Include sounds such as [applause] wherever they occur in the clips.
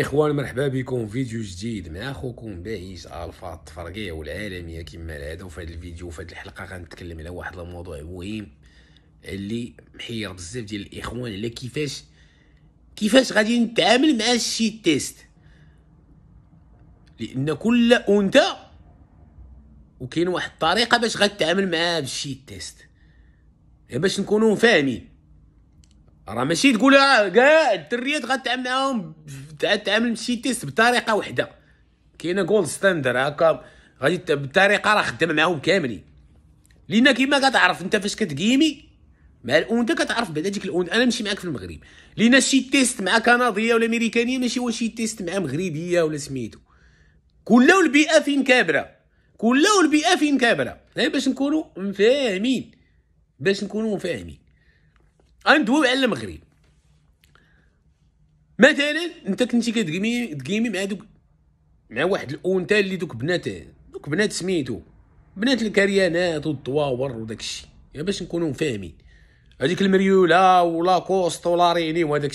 اخوان مرحبا بكم فيديو جديد مع اخوكم بعيس الفا التفرقيه والعالميه كما العاده وفي هذا الفيديو وفي هذه الحلقه غنتكلم على واحد الموضوع مهم اللي محير بزاف ديال الاخوان على كيفاش كيفاش غادي نتعامل مع الشي تيست لان كل انثى وكاين واحد الطريقه باش غتعامل معاه بالشي تيست يعني باش نكونوا فاهمين راه ماشي تقول كاع آه، الدريات غتعامل معاهم تعامل شي تيست بطريقه واحده كاينه جولد ستاندر هكا غادي بطريقه راه خدامه معاهم كاملين لان كيما كتعرف انت فاش كتقيمي مع الاوندا كتعرف بعدا ديك الاوندا انا ماشي معاك في المغرب لان شي تيست مع كنديه ولا امريكانيه ماشي هو شي تيست مع مغربيه ولا سميتو كلها البيئه فين كابره كلها البيئه فين كابره غير باش نكونوا فاهمين باش نكونوا فاهمين غندويو على المغرب مثلا انت كنتي كتقيمي تقيمي مع دوك مع واحد الاونتا اللي دوك بنات دوك بنات سميتو بنات الكريانات والطواور وداكشي يا باش نكونوا فاهمين هذيك المريولا ولا كوست ولا ريني وهذاك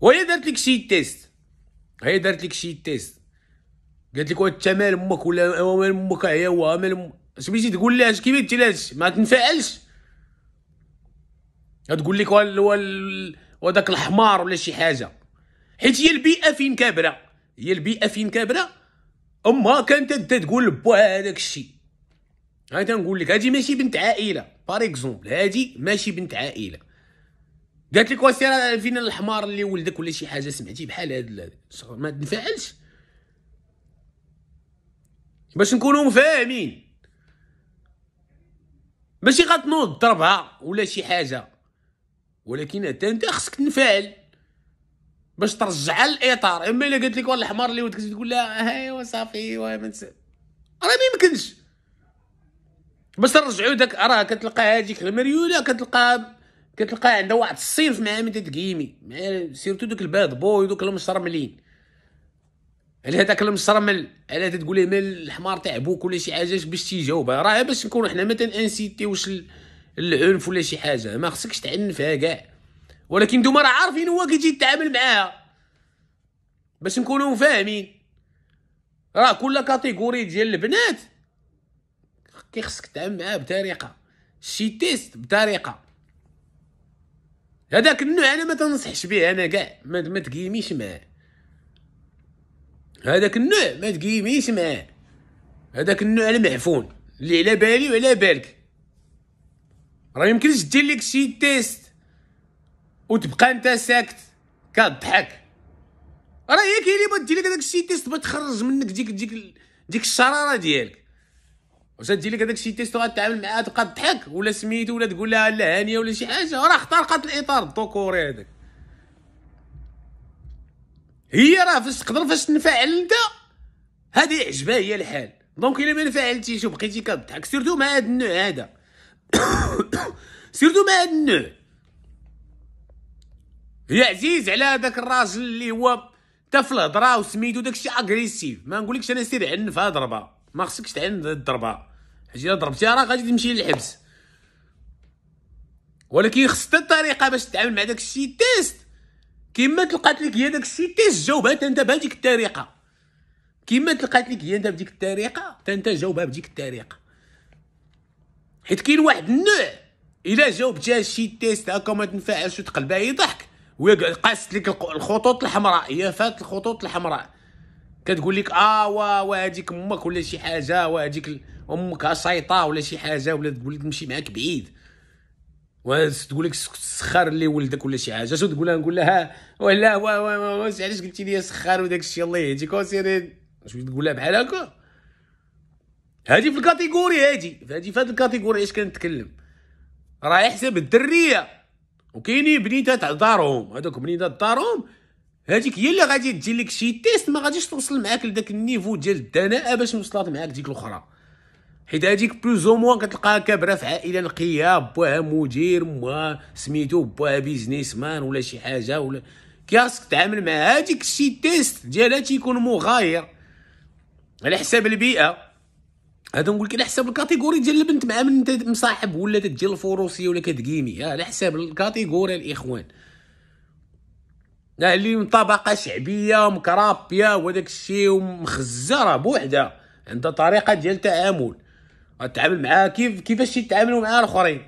وهي دارت لك شي تيست هي دارت لك شي تيست قالت لك واش مال امك ولا مال امك هي هو مال سميتي تقول لها كيف قلت ما تنفعلش تقول لك وداك الحمار ولا شي حاجه حيت هي البيئه فين كابره هي البيئه فين كابره امها كانت تقول لبو هذاك الشيء ها تنقول لك هذه ماشي بنت عائله بار اكزومبل هذه ماشي بنت عائله قالت لك واسير فين الحمار اللي ولدك ولا شي حاجه سمعتي بحال هذا ما تنفعلش باش نكونوا فاهمين ماشي غتنوض ضربها ولا شي حاجه ولكن حتى انت خصك تنفعل باش ترجعها الاطار اما الا قالت لك والله الحمار اللي ودك تقول لها ايوا صافي ايوا ما راه ما يمكنش باش ترجعوا داك راه كتلقى هذيك المريوله كتلقى كتلقى عندها واحد الصيف مع مدى تقيمي مع سيرتو دوك الباد بوي دوك المشرملين على هذاك المشرمل على تقول ليه مال الحمار تاع بوك ولا شي حاجه باش تيجاوبها راه باش نكونوا حنا ما تنسيتيوش العنف ولا شي حاجه ما خصكش تعنفها كاع ولكن نتوما راه عارفين هو كيجي يتعامل معاها باش نكونوا فاهمين راه كل كاتيجوري ديال البنات كيخصك تتعامل معاه بطريقه شي تيست بطريقه هذاك النوع انا ما تنصحش به انا كاع ما تقيميش معاه هذاك النوع ما تقيميش معاه هذاك النوع المعفون اللي على بالي وعلى بالك راه يمكنش دير لك شي تيست وتبقى انت ساكت كضحك راه هي كاين اللي لك هذاك الشي تيست بغات تخرج منك ديك ديك ديك الشراره ديالك واش غدير لك هذاك الشي تيست وغاتعامل معاه تبقى تضحك ولا سميتو ولا تقول لها لا هانيه ولا شي حاجه راه اخترقت الاطار الذكوري هذاك هي راه فاش تقدر فاش تنفعل انت هذه عجبها هي الحال دونك الا ما نفعلتيش وبقيتي كضحك سيرتو مع هذا النوع هذا [coughs] سيرتو مع هاد النوع هي عزيز على هذاك الراجل اللي هو تا في الهضره وسميتو داكشي اغريسيف ما نقولكش انا سير عن فها ضربه ما خصكش تعن الضربه حيت الا ضربتيها راه غادي تمشي للحبس ولكن خصك الطريقه باش تتعامل مع داكشي تيست كيما تلقات لك هي داكشي تيست جاوبها انت بهذيك الطريقه كيما تلقات لك هي انت بديك الطريقه انت جاوبها بديك الطريقه حيت كاين واحد النوع الا جا شي تيست هكا ما تنفعش وتقلب عليه ضحك قاست لك الخطوط الحمراء هي فات الخطوط الحمراء كتقول لك اه وا هذيك امك ولا شي حاجه هذيك امك شيطه ولا شي حاجه ولا تقول لك نمشي معاك بعيد تقول لك سخر لي ولدك ولا شي حاجه شو تقولها نقول لها ولا علاش قلتي لي سخر وداك الشيء الله يهديك وسيري شو تقولها بحال هكا هادي في الكاتيجوري هادي هادي في هاد الكاتيجوري اش كنتكلم راه يحسب الدريه وكاينين بنيتات دارهم هادوك بنيتات دارهم هذيك هي اللي غادي تجي لك شي تيست ما غاديش توصل معاك لذاك النيفو ديال الدناءه باش وصلت معاك ديك الاخرى حيت هذيك بلوز او موان كتلقاها كابره في عائله نقيه باها مدير ما سميتو باها بيزنيس مان ولا شي حاجه ولا كياسك تعامل مع هذيك الشي تيست ديالها تيكون مغاير على حساب البيئه هذا نقول لك على حساب الكاتيجوري ديال البنت مع من انت مصاحب ولا تجي الفروسيه ولا كتقيمي على حساب الكاتيجوري الاخوان اللي من طبقه شعبيه مكرابيه وداك الشيء ومخزه راه بوحدها عندها طريقه ديال التعامل غتعامل معاها كيف كيفاش يتعاملوا معاها الاخرين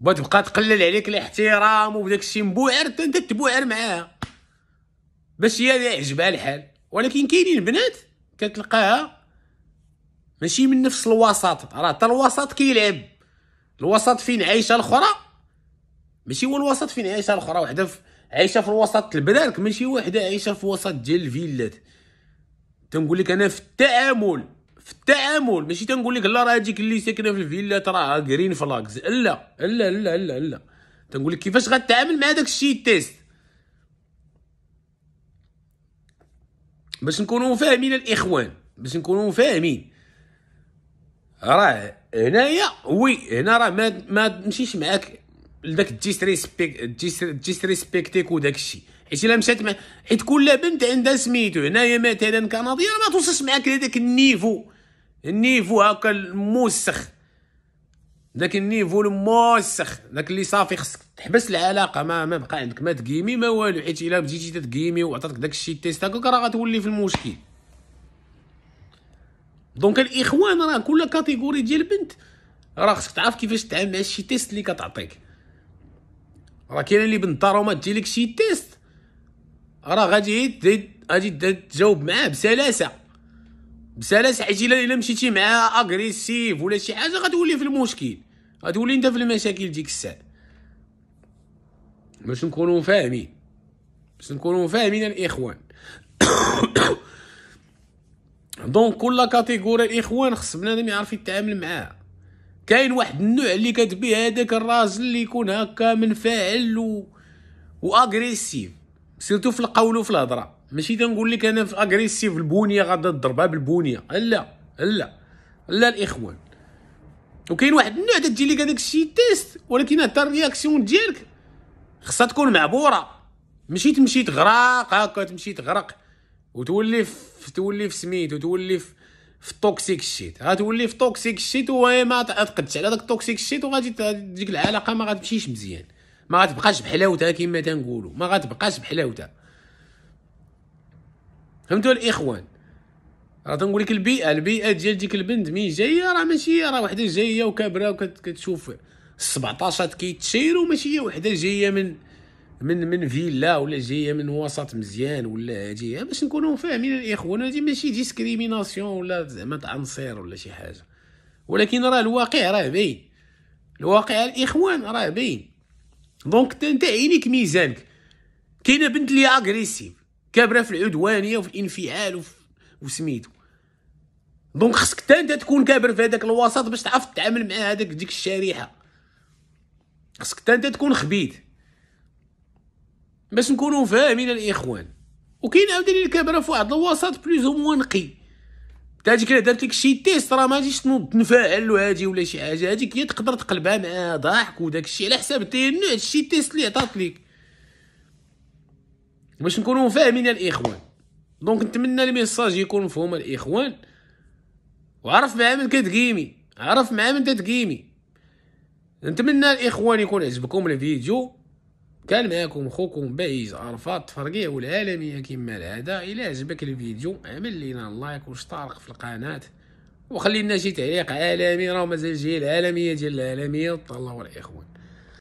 وتبقى تقلل عليك الاحترام وداك الشيء مبوعر انت تبوعر معاها باش هي يعجبها الحال ولكن كاينين بنات كتلقاها ماشي من نفس الوسط راه حتى الوسط كيلعب الوسط فين عايشه الاخرى ماشي هو الوسط فين عايشه الاخرى وحده في عايشه في الوسط البنات ماشي وحده عايشه في وسط ديال الفيلات تنقول لك انا في التعامل في التعامل ماشي تنقول لك لا راه هذيك اللي ساكنه في الفيلا راه غرين فلاكس لا لا لا لا لا, لا. تنقول لك كيفاش غتعامل مع داك الشيء تيست باش نكونوا فاهمين الاخوان باش نكونوا فاهمين راه هنايا وي هنا راه ما ما تمشيش معاك لذاك الديسريسبكت ديسريسبكتيك وداك الشيء حيت الا مشات مع حيت كل بنت عندها سميتو هنايا مثلا كنديه ما توصلش معاك لذاك النيفو النيفو هاكا الموسخ داك النيفو الموسخ داك اللي صافي خصك تحبس العلاقه ما ما بقى عندك ما تقيمي ما والو حيت الا بديتي تقيمي وعطاتك داك الشيء تيست هكاك راه غتولي في المشكل دونك الاخوان راه كل كاتيجوري ديال بنت راه خصك تعرف كيفاش تتعامل مع شي تيست اللي كتعطيك راه كاين اللي بنت راه ما لك شي تيست راه غادي غادي تجاوب معاه بسلاسه بسلاسه حيت الا مشيتي معاه اغريسيف ولا شي حاجه غتولي في المشكل غتولي انت في المشاكل ديك الساعه باش نكونوا فاهمين باش نكونوا فاهمين الاخوان دونك [coughs] كل كاتيجوري الاخوان خص بنادم يعرف يتعامل معاها كاين واحد النوع اللي كتبي هذاك الراجل اللي يكون هكا منفعل و... واغريسيف سيرتو في القول وفي الهضره ماشي تنقول لك انا في اغريسيف البونيه غادا تضربها بالبونيه لا لا لا الاخوان وكاين واحد النوع تجي لك هذاك الشيء تيست ولكن حتى الرياكسيون ديالك خصها تكون معبوره ماشي تمشي تغرق هكا تمشي تغرق وتولي في تولي في سميت وتولي في في توكسيك شيت غتولي في توكسيك شيت وهي ما تعتقدش على داك توكسيك شيت وغادي ديك العلاقه ما غتمشيش مزيان ما غتبقاش بحلاوتها كما تنقولوا ما غتبقاش بحلاوتها فهمتوا الاخوان راه تنقول لك البيئه البيئه ديال ديك البنت مين جايه راه ماشي راه وحده جايه وكابره وكتشوف 17 كيتشيروا ماشي هي وحده جايه من من من فيلا ولا جايه من وسط مزيان ولا هادي باش نكونوا فاهمين الاخوان هادي ماشي ديسكريميناسيون ولا زعما تعنصير ولا شي حاجه ولكن راه الواقع راه باين الواقع الاخوان راه باين دونك انت عينيك ميزانك كاينه بنت لي اغريسيف كابره في العدوانيه وفي الانفعال وفي وسميتو دونك خصك انت تكون كابر في هذاك الوسط باش تعرف تتعامل مع هذاك ديك الشريحه خصك حتى انت تكون خبيث باش نكونوا فاهمين الاخوان وكاين عاوتاني اللي كابره في واحد الوسط بلوز او نقي تا هاديك الا درت لك شي تيست راه ما تنوض تنفعل وهادي ولا شي حاجه هاديك هي تقدر تقلبها آه، مع ضحك وداك الشيء على حساب النوع شي تيست اللي عطات ليك باش نكونوا فاهمين الاخوان دونك نتمنى الميساج يكون مفهوم الاخوان وعرف مع من كتقيمي عرف مع من تتقيمي نتمنى الاخوان يكون عجبكم الفيديو كان معاكم خوكم بايز عرفات التفرقيه والعالميه كما العاده الى عجبك الفيديو عمل لينا لايك واشترك في القناه وخلي لنا شي تعليق عالمي راه مازال جاي العالميه ديال العالميه تهلاو الاخوان